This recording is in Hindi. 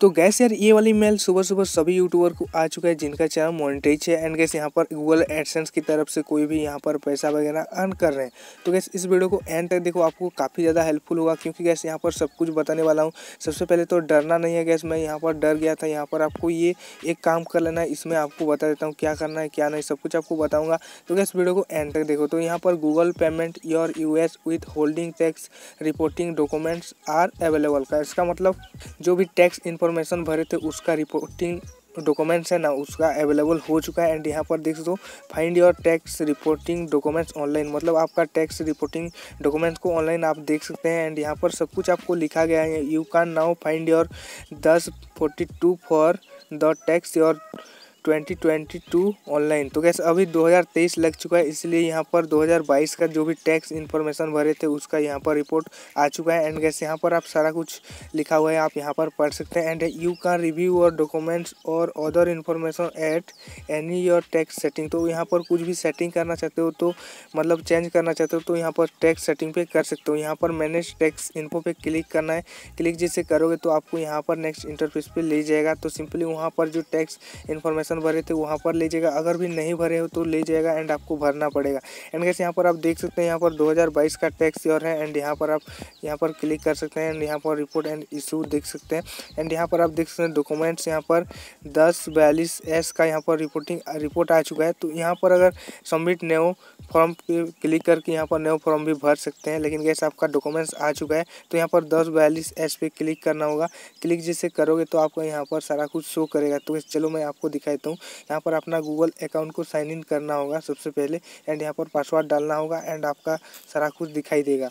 तो गैस यार ये वाली मेल सुबह सुबह सभी यूट्यूबर को आ चुका है जिनका चैनल मोनिटाइज है एंड गैस यहाँ पर गूगल एडसेंस की तरफ से कोई भी यहाँ पर पैसा वगैरह अर्न कर रहे हैं तो गैस इस वीडियो को एंड तक देखो आपको काफ़ी ज़्यादा हेल्पफुल होगा क्योंकि गैस यहाँ पर सब कुछ बताने वाला हूँ सबसे पहले तो डरना नहीं है गैस मैं यहाँ पर डर गया था यहाँ पर आपको ये एक काम कर लेना है इसमें आपको बता देता हूँ क्या करना है क्या नहीं सब कुछ आपको बताऊँगा तो गैस वीडियो को एंड तक देखो तो यहाँ पर Google payment your U S withholding tax reporting documents are available का इसका मतलब जो भी टैक्स इन्फॉर्म इन्फॉर्मेशन भरे थे उसका रिपोर्टिंग डॉक्यूमेंट्स है ना उसका अवेलेबल हो चुका है एंड यहाँ पर देख हो find your tax reporting documents online मतलब आपका टैक्स रिपोर्टिंग डॉक्यूमेंट्स को ऑनलाइन आप देख सकते हैं एंड यहाँ पर सब कुछ आपको लिखा गया है you can now find your दस forty two for the tax your 2022 online तो गैस अभी 2023 लग चुका है इसलिए यहाँ पर 2022 का जो भी टैक्स इन्फॉर्मेशन भरे थे उसका यहाँ पर रिपोर्ट आ चुका है एंड गैस यहाँ पर आप सारा कुछ लिखा हुआ है आप यहाँ पर पढ़ सकते हैं एंड यू कैन रिव्यू और डॉक्यूमेंट्स और other information at any your tax setting तो यहाँ पर कुछ भी सेटिंग करना चाहते हो तो मतलब चेंज करना चाहते हो तो यहाँ पर टैक्स सेटिंग पे कर सकते हो यहाँ पर मैनेज टैक्स इन्फो पे क्लिक करना है क्लिक जैसे करोगे तो आपको यहाँ पर नेक्स्ट इंटरफेस पे ले जाएगा तो सिंपली वहाँ पर जो टैक्स इन्फॉर्मेशन लोकेशन भरे थे वहाँ पर ले जाएगा अगर भी नहीं भरे हो तो ले जाएगा एंड आपको भरना पड़ेगा एंड कैसे यहाँ पर आप देख सकते हैं यहाँ पर 2022 का टैक्स ईयर है एंड यहाँ पर आप यहाँ पर क्लिक कर सकते हैं एंड यहाँ पर रिपोर्ट एंड इशू देख सकते हैं एंड यहाँ पर आप देख सकते हैं डॉक्यूमेंट्स यहाँ पर दस बयालीस एस का यहाँ पर रिपोर्टिंग रिपोर्ट आ चुका है तो यहाँ पर अगर सबमिट न्यू फॉर्म क्लिक करके यहाँ पर न्यू फॉर्म भी भर सकते हैं लेकिन कैसे आपका डॉक्यूमेंट्स आ चुका है तो यहाँ पर दस बयालीस एस पे क्लिक करना होगा क्लिक जैसे करोगे तो आपको यहाँ पर सारा कुछ शो करेगा तो चलो मैं आपको दिखाई देता हूँ यहाँ पर अपना गूगल अकाउंट को साइन इन करना होगा सबसे पहले एंड यहाँ पर पासवर्ड डालना होगा एंड आपका सारा कुछ दिखाई देगा